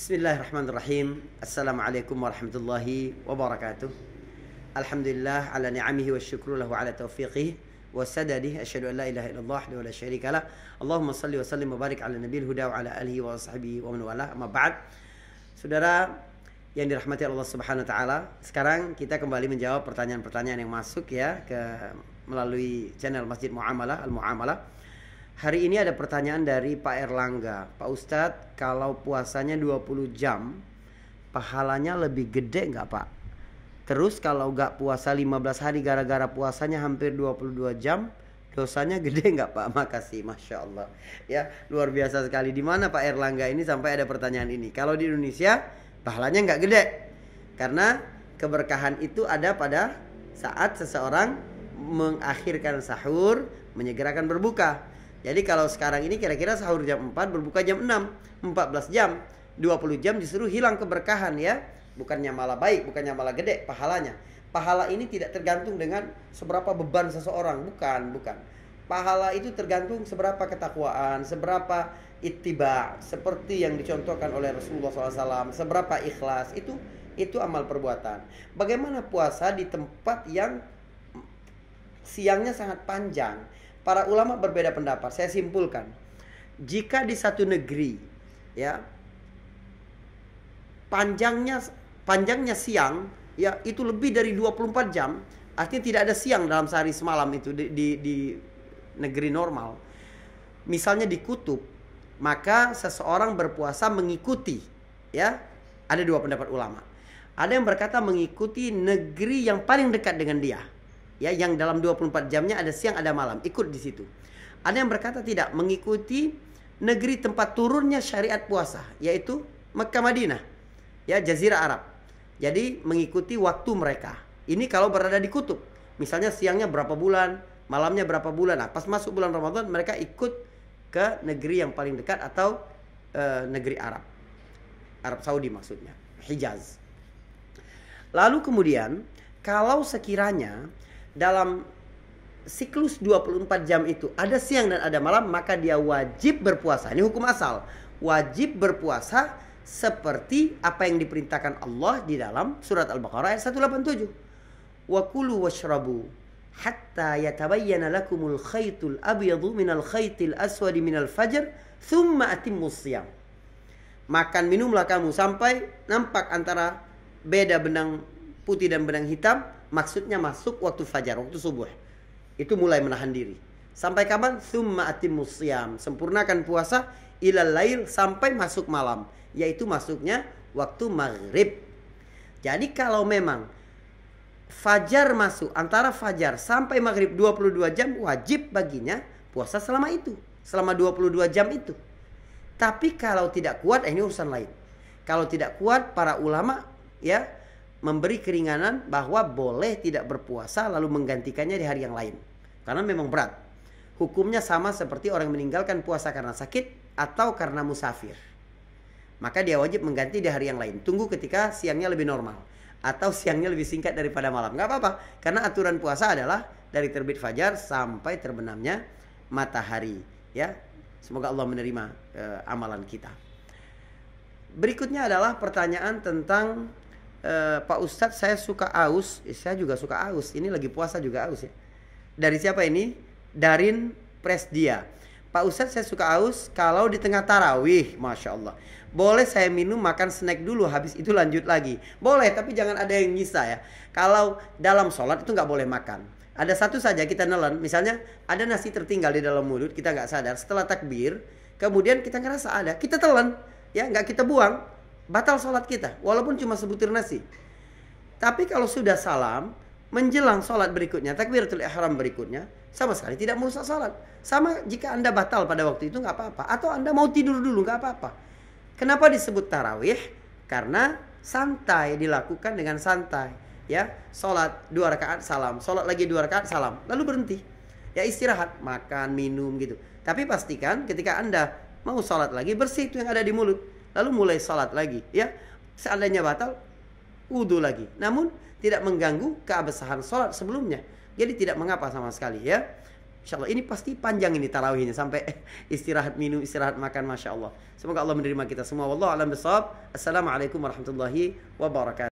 Bismillahirrahmanirrahim. Assalamualaikum warahmatullahi wabarakatuh. Alhamdulillah ala ni'amihi wa syukru lahu ala taufiqih wa sadadih asyhadu an la ilaha illallah wa la syarika lah. Allahumma salli wa sallim wa barik ala nabiyil huda wa ala alihi wa sahbihi wa man wala. Amma ba'd. Saudara yang dirahmati Allah Subhanahu wa taala, sekarang kita kembali menjawab pertanyaan-pertanyaan yang masuk ya ke melalui channel Masjid Muamalah Al Muamalah. Hari ini ada pertanyaan dari Pak Erlangga. Pak Ustadz, kalau puasanya 20 jam, pahalanya lebih gede nggak Pak? Terus kalau nggak puasa 15 hari gara-gara puasanya hampir 22 jam, dosanya gede nggak Pak? Makasih, Masya Allah. Ya, luar biasa sekali. Di mana Pak Erlangga ini sampai ada pertanyaan ini? Kalau di Indonesia, pahalanya nggak gede. Karena keberkahan itu ada pada saat seseorang mengakhirkan sahur, menyegerakan berbuka. Jadi kalau sekarang ini kira-kira sahur jam 4 berbuka jam 6, 14 jam, 20 jam justru hilang keberkahan ya. Bukannya malah baik, bukannya malah gede pahalanya. Pahala ini tidak tergantung dengan seberapa beban seseorang, bukan, bukan. Pahala itu tergantung seberapa ketakwaan, seberapa ittiba, seperti yang dicontohkan oleh Rasulullah SAW, seberapa ikhlas, itu itu amal perbuatan. Bagaimana puasa di tempat yang siangnya sangat panjang, para ulama berbeda pendapat. Saya simpulkan, jika di satu negeri ya panjangnya panjangnya siang ya itu lebih dari 24 jam, artinya tidak ada siang dalam sehari semalam itu di di, di negeri normal. Misalnya di kutub, maka seseorang berpuasa mengikuti ya ada dua pendapat ulama. Ada yang berkata mengikuti negeri yang paling dekat dengan dia ya yang dalam 24 jamnya ada siang ada malam ikut di situ ada yang berkata tidak mengikuti negeri tempat turunnya syariat puasa yaitu Mekah Madinah ya Jazirah Arab jadi mengikuti waktu mereka ini kalau berada di kutub misalnya siangnya berapa bulan malamnya berapa bulan nah pas masuk bulan Ramadan mereka ikut ke negeri yang paling dekat atau e, negeri Arab Arab Saudi maksudnya Hijaz lalu kemudian kalau sekiranya dalam siklus 24 jam itu ada siang dan ada malam maka dia wajib berpuasa. Ini hukum asal. Wajib berpuasa seperti apa yang diperintahkan Allah di dalam surat Al-Baqarah ayat 187. Wa kulu washrabu hatta yatabayyana lakumul khaytul abyadu minal khaytil aswadi minal fajr thumma atimmus siyam. Makan minumlah kamu sampai nampak antara beda benang putih dan benang hitam maksudnya masuk waktu fajar, waktu subuh. Itu mulai menahan diri. Sampai kapan? Summa atimusiam Sempurnakan puasa ilal lail sampai masuk malam, yaitu masuknya waktu maghrib. Jadi kalau memang fajar masuk antara fajar sampai maghrib 22 jam wajib baginya puasa selama itu, selama 22 jam itu. Tapi kalau tidak kuat, eh ini urusan lain. Kalau tidak kuat, para ulama ya memberi keringanan bahwa boleh tidak berpuasa lalu menggantikannya di hari yang lain. Karena memang berat. Hukumnya sama seperti orang meninggalkan puasa karena sakit atau karena musafir. Maka dia wajib mengganti di hari yang lain. Tunggu ketika siangnya lebih normal. Atau siangnya lebih singkat daripada malam. Gak apa-apa. Karena aturan puasa adalah dari terbit fajar sampai terbenamnya matahari. Ya, Semoga Allah menerima e, amalan kita. Berikutnya adalah pertanyaan tentang e, Pak Ustadz saya suka aus, eh, saya juga suka aus. Ini lagi puasa juga aus ya. Dari siapa ini? Darin Presdia. Pak Ustadz saya suka aus kalau di tengah tarawih, masya Allah. Boleh saya minum makan snack dulu, habis itu lanjut lagi. Boleh, tapi jangan ada yang nyisa ya. Kalau dalam sholat itu nggak boleh makan. Ada satu saja kita nelan, misalnya ada nasi tertinggal di dalam mulut, kita nggak sadar. Setelah takbir, kemudian kita ngerasa ada, kita telan, ya nggak kita buang batal sholat kita walaupun cuma sebutir nasi. Tapi kalau sudah salam menjelang sholat berikutnya takbiratul ihram berikutnya sama sekali tidak merusak sholat. Sama jika anda batal pada waktu itu nggak apa-apa atau anda mau tidur dulu nggak apa-apa. Kenapa disebut tarawih? Karena santai dilakukan dengan santai ya sholat dua rakaat salam sholat lagi dua rakaat salam lalu berhenti ya istirahat makan minum gitu tapi pastikan ketika anda mau sholat lagi bersih itu yang ada di mulut lalu mulai salat lagi ya seandainya batal wudhu lagi namun tidak mengganggu keabsahan salat sebelumnya jadi tidak mengapa sama sekali ya Insya Allah ini pasti panjang ini tarawihnya sampai istirahat minum istirahat makan masya Allah semoga Allah menerima kita semua allah alam bisawab assalamualaikum warahmatullahi wabarakatuh